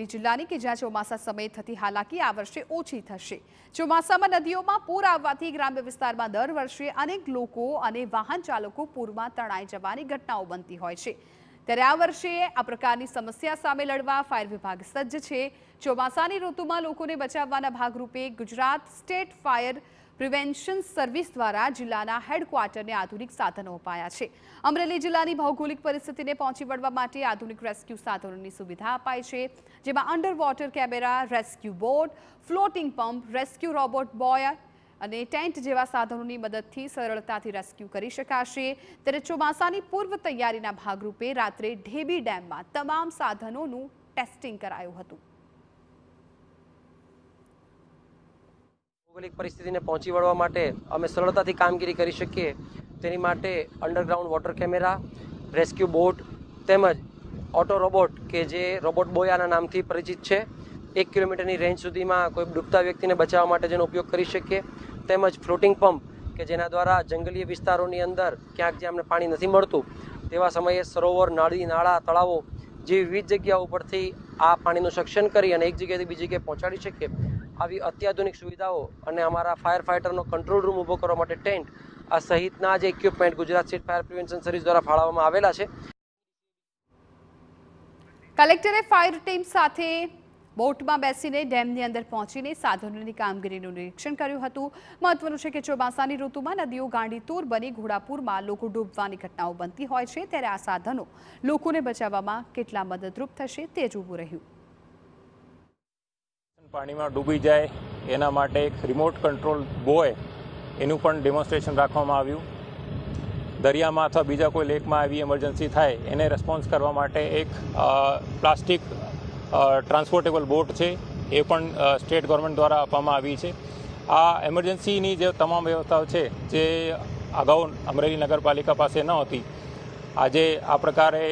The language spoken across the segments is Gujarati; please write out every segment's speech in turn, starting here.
અરવલ્લી જિલ્લાની કે જ્યાં ચોમાસા સમયે થતી હાલાકી આ વર્ષે ઓછી થશે ચોમાસામાં નદીઓમાં પૂર આવવાથી ગ્રામ્ય વિસ્તારમાં દર વર્ષે અનેક લોકો અને વાહન ચાલકો પૂરમાં તણાઈ જવાની ઘટનાઓ બનતી હોય છે ત્યારે આ વર્ષે આ પ્રકારની સમસ્યા સામે લડવા ફાયર વિભાગ સજ્જ છે ચોમાસાની ઋતુમાં લોકોને બચાવવાના ભાગરૂપે Gujarat state fire prevention service દ્વારા જિલ્લાના હેડક્વાર્ટરને આધુનિક સાધનો અપાયા છે અમરેલી જિલ્લાની ભૌગોલિક પરિસ્થિતિને પહોંચી વળવા માટે આધુનિક રેસ્ક્યુ સાધનોની સુવિધા અપાય છે જેમાં under water camera rescue boat floating pump rescue robot buoy અને ટેન્ટ જેવા સાધનોની મદદથી સરળતાથી રેસ્ક્યુ કરી શકાશે ત્યારે ચોમાસાની પૂર્વ તૈયારીના ભાગરૂપે રાત્રે ઢેબી ડેમમાં તમામ સાધનોનું ટેસ્ટિંગ કરાયું હતું ભૌગોલિક પરિસ્થિતિને પહોંચી વળવા માટે અમે સરળતાથી કામગીરી કરી શકીએ તેની માટે underground water camera rescue boat તેમજ ઓટો રોબોટ કે જે રોબોટ બોયાના નામથી પરિચિત છે એક કિલોમીટરની રેન્જ સુધીમાં કોઈ ડૂબતા વ્યક્તિને બચાવવા માટે જેનો ઉપયોગ કરી શકીએ તેમજ ફ્લોટિંગ પંપ કે જેના દ્વારા જંગલીય વિસ્તારોની અંદર ક્યાંક જે અમને પાણી નથી મળતું તેવા સમયે સરોવર નાળી નાળા તળાવો જેવી વિવિધ જગ્યાઓ ઉપરથી આ પાણીનું સક્ષન કરી અને એક જગ્યાએથી બીજી જગ્યાએ પહોંચાડી શકીએ આવી અત્યાધુનિક સુવિધાઓ અને અમારા ફાયર ફાઇટરનો કંટ્રોલ રૂમ ઊભો કરવા માટે ટેન્ટ આ સહિતના જે equipment Gujarat state fire prevention service દ્વારા ફાળવવામાં આવેલા છે કલેક્ટરે ફાયર ટીમ સાથે બોટમાં બેસીને ડેમની અંદર પહોંચીને સાધનોની કામગીરીનું નિરીક્ષણ કર્યું હતું મહત્વનું છે કે ચોમાસાની ઋતુમાં નદીઓ ગાંડીતૂર બની ઘોડાપુરમાં લોકો ડૂબવાની ઘટનાઓ બનતી હોય છે ત્યારે આ સાધનો લોકોને બચાવવામાં કેટલા મદદરૂપ થશે તે જ ઊભું રહ્યું પાણીમાં ડૂબી જાય એના માટે એક રિમોટ કંટ્રોલ બોય એનું પણ ડેમોન્સ્ટ્રેશન રાખવામાં આવ્યું દરિયામાં અથવા બીજા કોઈ લેકમાં આવી એમરજન્સી થાય એને રિસ્પોન્સ કરવા માટે એક પ્લાસ્ટિક ટ્રાન્સપોર્ટેબલ બોટ છે એ પણ સ્ટેટ ગવર્મેન્ટ દ્વારા આપવામાં આવી છે આ એમરજન્સીની જે તમામ વ્યવસ્થાઓ છે જે અગાઉ અમરેલી નગરપાલિકા પાસે ન હતી આજે આ પ્રકારે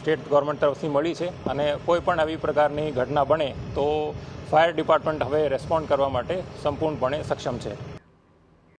સ્ટેટ ગવર્મેન્ટ તરફથી મળી છે અને કોઈ પણ આવી પ્રકારની ઘટના બને તો ફાયર ડિપાર્ટમેન્ટ હવે રેસ્પોન્ડ કરવા માટે સંપૂર્ણપણે સક્ષમ છે